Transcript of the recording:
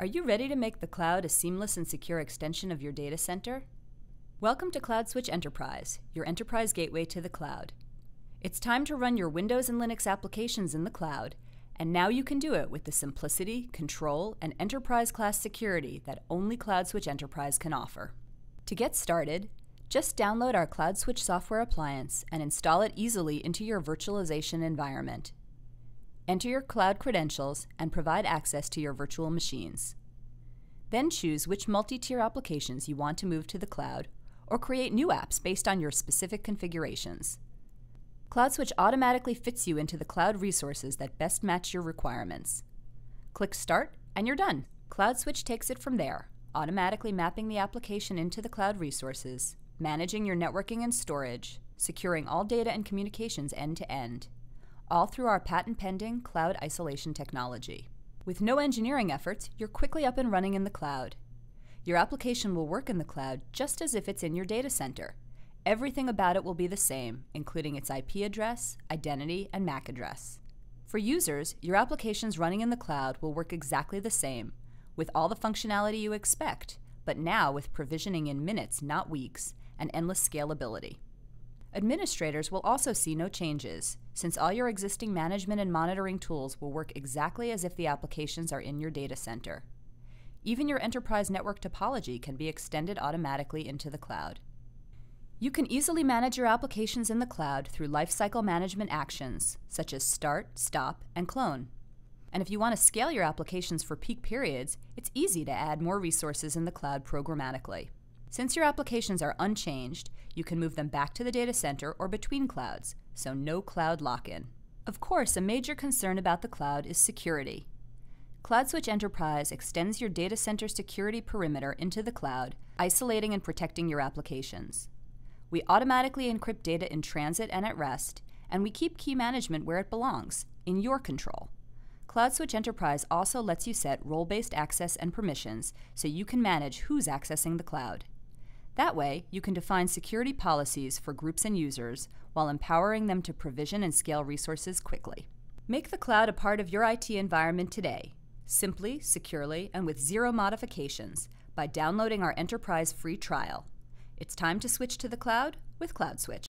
Are you ready to make the cloud a seamless and secure extension of your data center? Welcome to CloudSwitch Enterprise, your enterprise gateway to the cloud. It's time to run your Windows and Linux applications in the cloud, and now you can do it with the simplicity, control, and enterprise class security that only CloudSwitch Enterprise can offer. To get started, just download our CloudSwitch software appliance and install it easily into your virtualization environment Enter your cloud credentials and provide access to your virtual machines. Then choose which multi-tier applications you want to move to the cloud or create new apps based on your specific configurations. CloudSwitch automatically fits you into the cloud resources that best match your requirements. Click Start and you're done. CloudSwitch takes it from there, automatically mapping the application into the cloud resources, managing your networking and storage, securing all data and communications end to end, all through our patent pending cloud isolation technology. With no engineering efforts, you're quickly up and running in the cloud. Your application will work in the cloud just as if it's in your data center. Everything about it will be the same, including its IP address, identity, and MAC address. For users, your applications running in the cloud will work exactly the same, with all the functionality you expect, but now with provisioning in minutes, not weeks, and endless scalability. Administrators will also see no changes, since all your existing management and monitoring tools will work exactly as if the applications are in your data center. Even your enterprise network topology can be extended automatically into the cloud. You can easily manage your applications in the cloud through lifecycle management actions, such as start, stop, and clone. And if you want to scale your applications for peak periods, it's easy to add more resources in the cloud programmatically. Since your applications are unchanged, you can move them back to the data center or between clouds, so no cloud lock-in. Of course, a major concern about the cloud is security. CloudSwitch Enterprise extends your data center security perimeter into the cloud, isolating and protecting your applications. We automatically encrypt data in transit and at rest, and we keep key management where it belongs, in your control. CloudSwitch Enterprise also lets you set role based access and permissions so you can manage who's accessing the cloud. That way, you can define security policies for groups and users while empowering them to provision and scale resources quickly. Make the cloud a part of your IT environment today, simply, securely, and with zero modifications by downloading our enterprise free trial. It's time to switch to the cloud with Cloud Switch.